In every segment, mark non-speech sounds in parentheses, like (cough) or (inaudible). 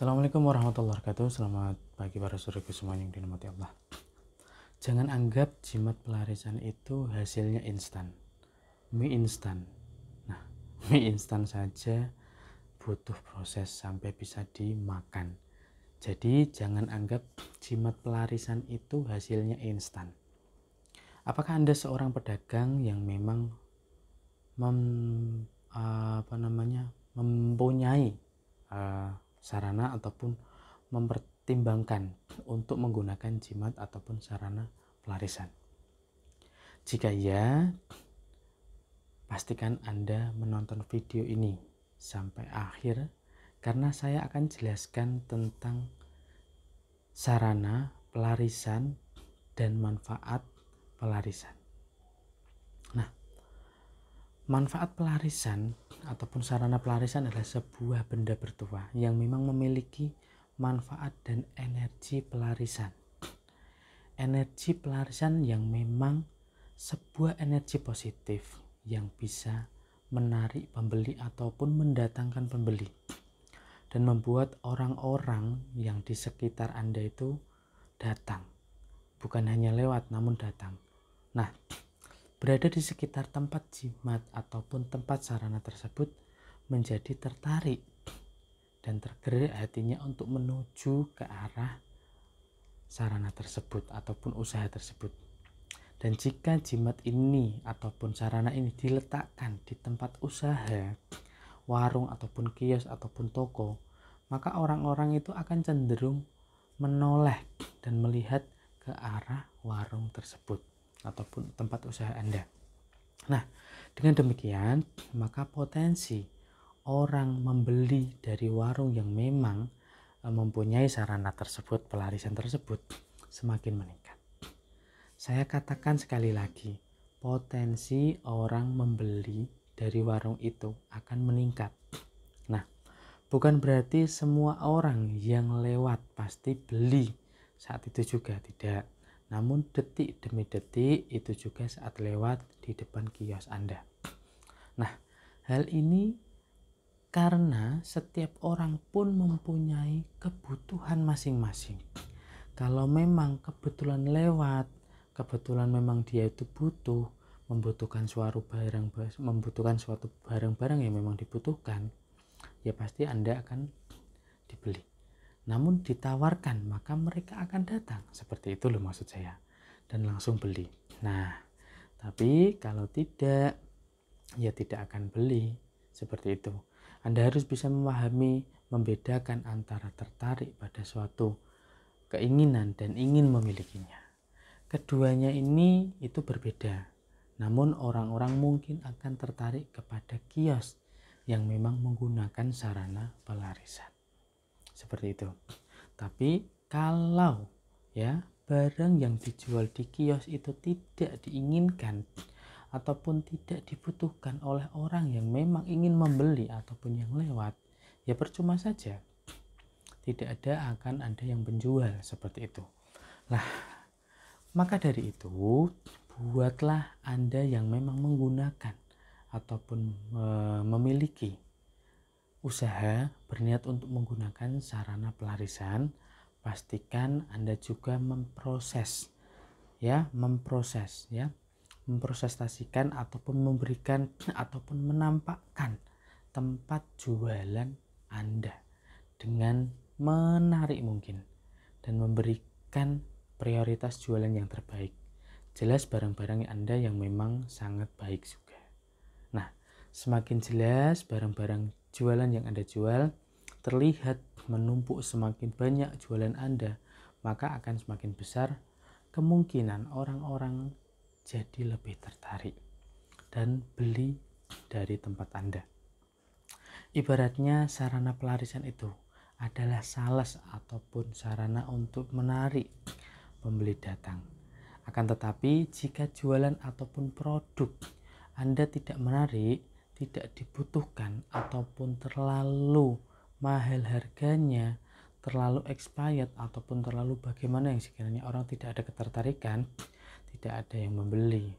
Assalamualaikum warahmatullahi wabarakatuh. Selamat pagi para saudaraku semuanya yang dinamati Allah. Jangan anggap jimat pelarisan itu hasilnya instan. Mie instan. Nah, (laughs) mie instan saja butuh proses sampai bisa dimakan. Jadi jangan anggap jimat pelarisan itu hasilnya instan. Apakah Anda seorang pedagang yang memang mem, apa namanya? mempunyai uh, sarana ataupun mempertimbangkan untuk menggunakan jimat ataupun sarana pelarisan. Jika iya, pastikan Anda menonton video ini sampai akhir karena saya akan jelaskan tentang sarana pelarisan dan manfaat pelarisan. Manfaat pelarisan ataupun sarana pelarisan adalah sebuah benda bertua yang memang memiliki manfaat dan energi pelarisan. Energi pelarisan yang memang sebuah energi positif yang bisa menarik pembeli ataupun mendatangkan pembeli dan membuat orang-orang yang di sekitar Anda itu datang. Bukan hanya lewat namun datang. Nah, Berada di sekitar tempat jimat ataupun tempat sarana tersebut menjadi tertarik dan tergerak hatinya untuk menuju ke arah sarana tersebut ataupun usaha tersebut. Dan jika jimat ini ataupun sarana ini diletakkan di tempat usaha, warung ataupun kios ataupun toko, maka orang-orang itu akan cenderung menoleh dan melihat ke arah warung tersebut ataupun tempat usaha Anda. Nah, dengan demikian, maka potensi orang membeli dari warung yang memang e, mempunyai sarana tersebut, pelarisan tersebut, semakin meningkat. Saya katakan sekali lagi, potensi orang membeli dari warung itu akan meningkat. Nah, bukan berarti semua orang yang lewat pasti beli saat itu juga, tidak namun detik demi detik itu juga saat lewat di depan kios Anda. Nah, hal ini karena setiap orang pun mempunyai kebutuhan masing-masing. Kalau memang kebetulan lewat, kebetulan memang dia itu butuh, membutuhkan suatu barang membutuhkan suatu barang-barang yang memang dibutuhkan, ya pasti Anda akan dibeli namun ditawarkan maka mereka akan datang seperti itu loh maksud saya dan langsung beli nah tapi kalau tidak ya tidak akan beli seperti itu Anda harus bisa memahami membedakan antara tertarik pada suatu keinginan dan ingin memilikinya keduanya ini itu berbeda namun orang-orang mungkin akan tertarik kepada kios yang memang menggunakan sarana pelarisan seperti itu tapi kalau ya barang yang dijual di kios itu tidak diinginkan ataupun tidak dibutuhkan oleh orang yang memang ingin membeli ataupun yang lewat, ya percuma saja. Tidak ada akan ada yang penjual seperti itu. Lah, maka dari itu buatlah Anda yang memang menggunakan ataupun eh, memiliki usaha berniat untuk menggunakan sarana pelarisan, pastikan Anda juga memproses ya, memproses ya. Memprosesasikan ataupun memberikan (clears throat) ataupun menampakkan tempat jualan Anda dengan menarik mungkin dan memberikan prioritas jualan yang terbaik. Jelas barang-barang Anda yang memang sangat baik juga. Nah, semakin jelas barang-barang jualan yang Anda jual terlihat menumpuk semakin banyak jualan Anda, maka akan semakin besar kemungkinan orang-orang jadi lebih tertarik dan beli dari tempat Anda. Ibaratnya sarana pelarisan itu adalah sales ataupun sarana untuk menarik pembeli datang. Akan tetapi, jika jualan ataupun produk Anda tidak menarik, tidak dibutuhkan ataupun terlalu mahal harganya, terlalu expired ataupun terlalu bagaimana yang sekiranya orang tidak ada ketertarikan, tidak ada yang membeli.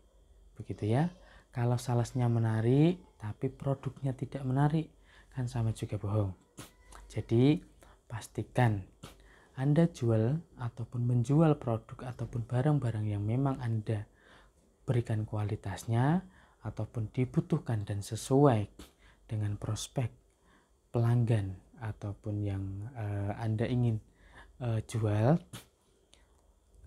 Begitu ya. Kalau salesnya menarik tapi produknya tidak menarik, kan sama juga bohong. Jadi pastikan Anda jual ataupun menjual produk ataupun barang-barang yang memang Anda berikan kualitasnya ataupun dibutuhkan dan sesuai dengan prospek pelanggan ataupun yang uh, Anda ingin uh, jual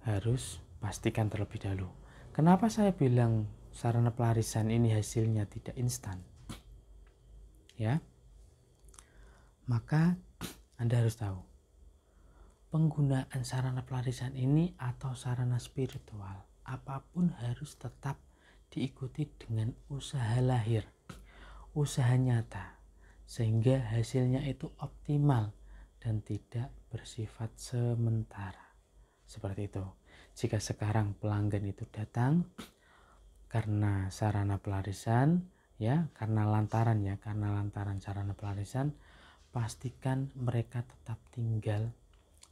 harus pastikan terlebih dahulu. Kenapa saya bilang sarana pelarisan ini hasilnya tidak instan? Ya. Maka Anda harus tahu penggunaan sarana pelarisan ini atau sarana spiritual apapun harus tetap diikuti dengan usaha lahir, usaha nyata, sehingga hasilnya itu optimal dan tidak bersifat sementara. Seperti itu. Jika sekarang pelanggan itu datang karena sarana pelarisan, ya, karena lantaran ya, karena lantaran sarana pelarisan, pastikan mereka tetap tinggal,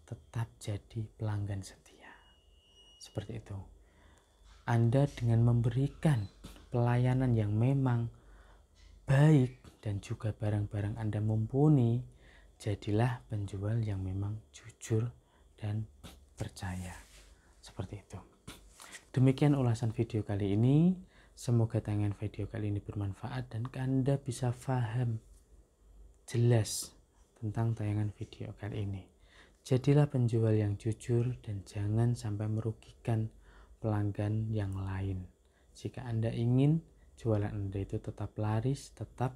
tetap jadi pelanggan setia. Seperti itu. Anda dengan memberikan pelayanan yang memang baik dan juga barang-barang Anda mumpuni, jadilah penjual yang memang jujur dan percaya. Seperti itu. Demikian ulasan video kali ini. Semoga tangan video kali ini bermanfaat dan Anda bisa paham jelas tentang tayangan video kali ini. Jadilah penjual yang jujur dan jangan sampai merugikan pelanggan yang lain. Jika Anda ingin jualan Anda itu tetap laris, tetap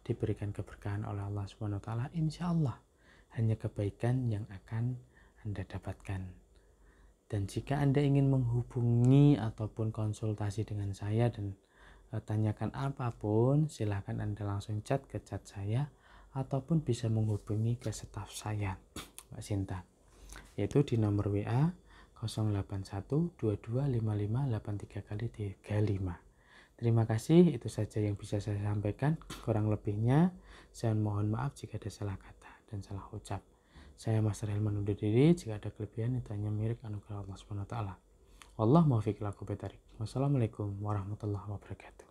diberikan keberkahan oleh Allah Subhanahu wa taala, insya Allah hanya kebaikan yang akan Anda dapatkan. Dan jika Anda ingin menghubungi ataupun konsultasi dengan saya dan eh, tanyakan apapun, silahkan Anda langsung chat ke chat saya ataupun bisa menghubungi ke staf saya, Mbak Sinta, yaitu di nomor WA tiga kali 35. Terima kasih, itu saja yang bisa saya sampaikan. Kurang lebihnya, saya mohon maaf jika ada salah kata dan salah ucap. Saya Mas Rahel menundur diri, jika ada kelebihan itu hanya mirip anugerah Allah SWT. Allah maafiq laku betarik. Wassalamualaikum warahmatullahi wabarakatuh.